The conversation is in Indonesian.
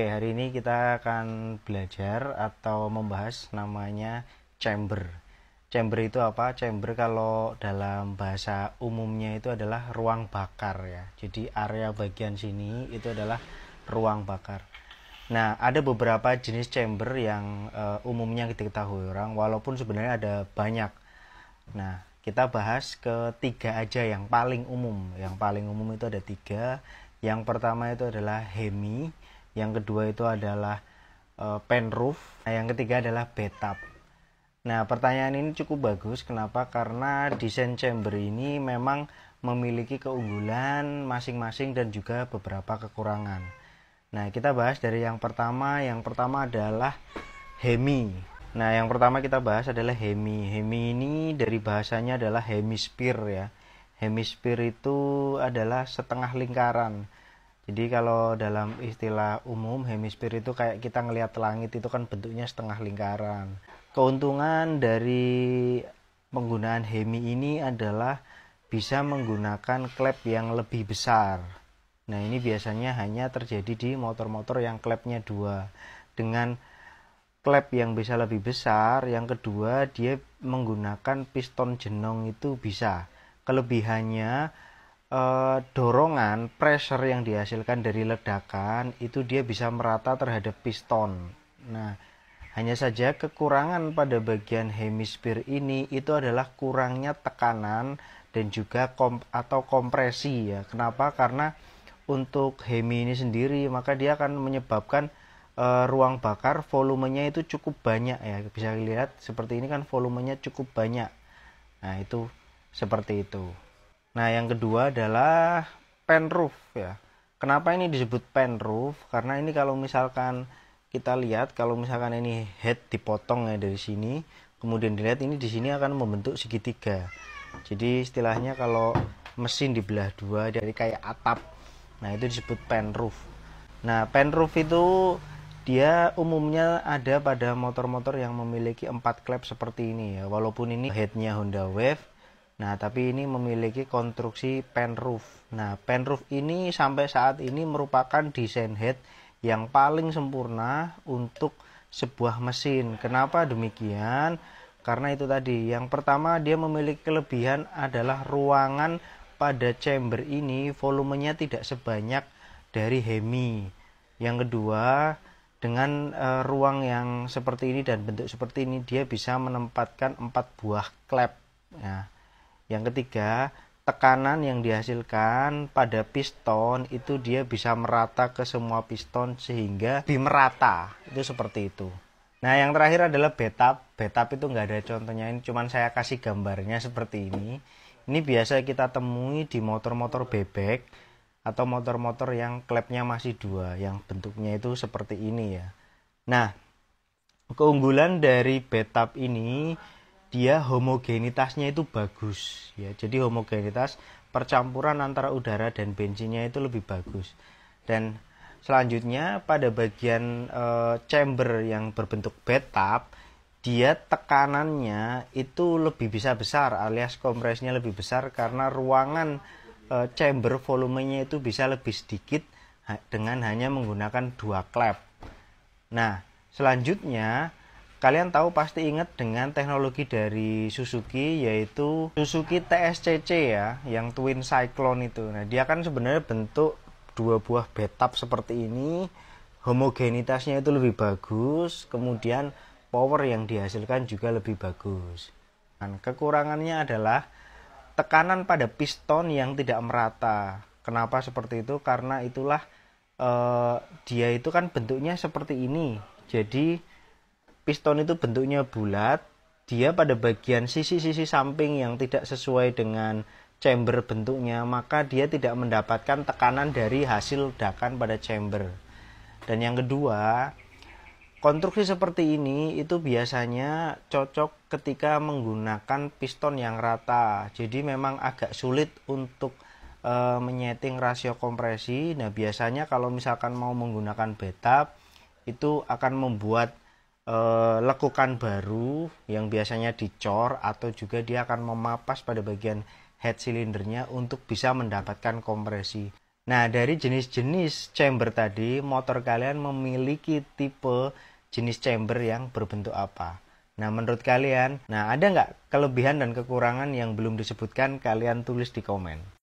Oke, hari ini kita akan belajar atau membahas namanya chamber. Chamber itu apa? Chamber kalau dalam bahasa umumnya itu adalah ruang bakar ya. Jadi area bagian sini itu adalah ruang bakar. Nah, ada beberapa jenis chamber yang uh, umumnya kita ketahui orang, walaupun sebenarnya ada banyak. Nah, kita bahas ketiga aja yang paling umum. Yang paling umum itu ada tiga. Yang pertama itu adalah hemi, yang kedua itu adalah uh, eh, penroof nah, yang ketiga adalah betap nah pertanyaan ini cukup bagus kenapa karena desain chamber ini memang memiliki keunggulan masing-masing dan juga beberapa kekurangan nah kita bahas dari yang pertama yang pertama adalah hemi nah yang pertama kita bahas adalah hemi hemi ini dari bahasanya adalah hemisphere ya hemisphere itu adalah setengah lingkaran jadi kalau dalam istilah umum hemisfer itu kayak kita ngelihat langit itu kan bentuknya setengah lingkaran. Keuntungan dari penggunaan hemi ini adalah bisa menggunakan klep yang lebih besar. Nah ini biasanya hanya terjadi di motor-motor yang klepnya dua. Dengan klep yang bisa lebih besar, yang kedua dia menggunakan piston jenong itu bisa. Kelebihannya Eh, dorongan pressure yang dihasilkan dari ledakan itu dia bisa merata terhadap piston nah hanya saja kekurangan pada bagian hemisfer ini itu adalah kurangnya tekanan dan juga kom atau kompresi ya kenapa karena untuk hemi ini sendiri maka dia akan menyebabkan e, ruang bakar volumenya itu cukup banyak ya bisa dilihat seperti ini kan volumenya cukup banyak nah itu seperti itu Nah, yang kedua adalah penroof ya. Kenapa ini disebut penroof? Karena ini kalau misalkan kita lihat kalau misalkan ini head dipotong ya dari sini, kemudian dilihat ini di sini akan membentuk segitiga. Jadi istilahnya kalau mesin dibelah dua dari kayak atap. Nah, itu disebut penroof. Nah, penroof itu dia umumnya ada pada motor-motor yang memiliki empat klep seperti ini ya. Walaupun ini headnya Honda Wave, Nah, tapi ini memiliki konstruksi pen roof Nah, pen roof ini sampai saat ini merupakan desain head yang paling sempurna untuk sebuah mesin. Kenapa demikian? Karena itu tadi, yang pertama dia memiliki kelebihan adalah ruangan pada chamber ini volumenya tidak sebanyak dari hemi. Yang kedua, dengan e, ruang yang seperti ini dan bentuk seperti ini dia bisa menempatkan empat buah klep. Nah, yang ketiga, tekanan yang dihasilkan pada piston itu dia bisa merata ke semua piston sehingga lebih merata. Itu seperti itu. Nah, yang terakhir adalah betap. Betap itu nggak ada contohnya, ini cuman saya kasih gambarnya seperti ini. Ini biasa kita temui di motor-motor bebek atau motor-motor yang klepnya masih dua, yang bentuknya itu seperti ini ya. Nah, keunggulan dari betap ini dia homogenitasnya itu bagus ya jadi homogenitas percampuran antara udara dan bensinnya itu lebih bagus dan selanjutnya pada bagian e, chamber yang berbentuk bathtub dia tekanannya itu lebih bisa besar alias kompresnya lebih besar karena ruangan e, chamber volumenya itu bisa lebih sedikit dengan hanya menggunakan dua klep nah selanjutnya Kalian tahu pasti ingat dengan teknologi dari Suzuki yaitu Suzuki TSCC ya, yang Twin Cyclone itu. Nah, dia kan sebenarnya bentuk dua buah bathtub seperti ini, homogenitasnya itu lebih bagus, kemudian power yang dihasilkan juga lebih bagus. Dan kekurangannya adalah tekanan pada piston yang tidak merata. Kenapa seperti itu? Karena itulah eh, dia itu kan bentuknya seperti ini. Jadi piston itu bentuknya bulat dia pada bagian sisi-sisi samping yang tidak sesuai dengan chamber bentuknya maka dia tidak mendapatkan tekanan dari hasil ledakan pada chamber dan yang kedua konstruksi seperti ini itu biasanya cocok ketika menggunakan piston yang rata jadi memang agak sulit untuk e, menyeting rasio kompresi nah biasanya kalau misalkan mau menggunakan betap itu akan membuat Eh, lekukan baru yang biasanya dicor atau juga dia akan memapas pada bagian head silindernya untuk bisa mendapatkan kompresi. Nah, dari jenis-jenis chamber tadi, motor kalian memiliki tipe jenis chamber yang berbentuk apa. Nah, menurut kalian, nah ada nggak kelebihan dan kekurangan yang belum disebutkan? Kalian tulis di komen.